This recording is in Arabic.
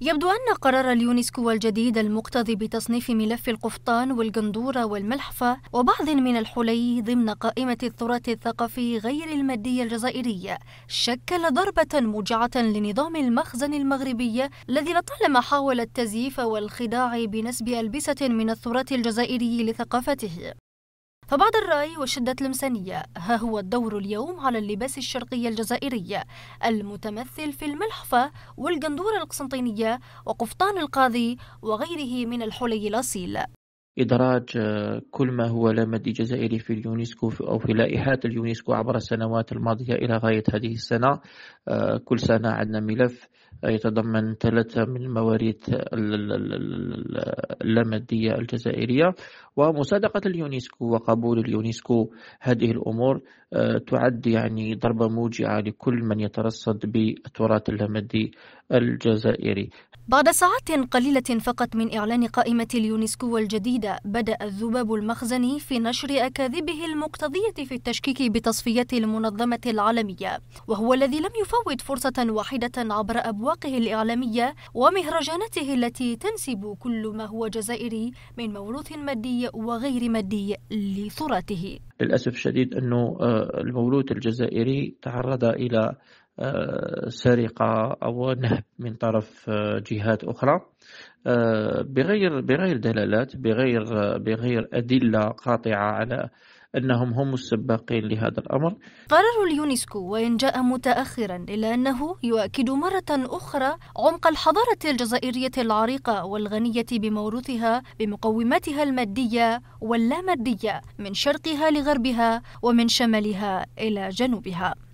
يبدو أن قرار اليونسكو الجديد المقتضي بتصنيف ملف القفطان والجندورة والملحفة وبعض من الحلي ضمن قائمة التراث الثقافي غير المادي الجزائرية شكل ضربة موجعة لنظام المخزن المغربي الذي لطالما حاول التزييف والخداع بنسب ألبسة من التراث الجزائري لثقافته فبعد الرأي وشدة اللمسانية ها هو الدور اليوم على اللباس الشرقي الجزائري المتمثل في الملحفة والجندورة القسنطينية وقفطان القاضي وغيره من الحلي الأصيل إدراج آه، كل ما هو لمدي جزائري في اليونسكو أو في لائحات اليونسكو عبر السنوات الماضية إلى غاية هذه السنة آه، كل سنة عندنا ملف آه، يتضمن ثلاثة من مواريث اللامادية الجزائرية ومصادقة اليونسكو وقبول اليونسكو هذه الأمور تعد يعني ضربة موجعة لكل من يترصد بالتراث اللامادي الجزائري بعد ساعات قليلة فقط من إعلان قائمة اليونسكو الجديدة بدأ الذباب المخزني في نشر أكاذيبه المقتضية في التشكيك بتصفيات المنظمة العالمية وهو الذي لم يفوت فرصة واحدة عبر أبواقه الإعلامية ومهرجاناته التي تنسب كل ما هو جزائري من موروث مادي وغير مادي لثراته للأسف الشديد أنه آه، الموروث الجزائري تعرض إلى آه، سرقة أو نهب من طرف آه، جهات أخرى آه، بغير بغير دلالات بغير بغير أدلة قاطعة على أنهم هم السباقين لهذا الأمر قرار اليونسكو وإن جاء متأخرا إلا أنه يؤكد مرة أخرى عمق الحضارة الجزائرية العريقة والغنية بموروثها بمقوماتها المادية واللامادية من شرقها لغربها ومن شمالها إلى جنوبها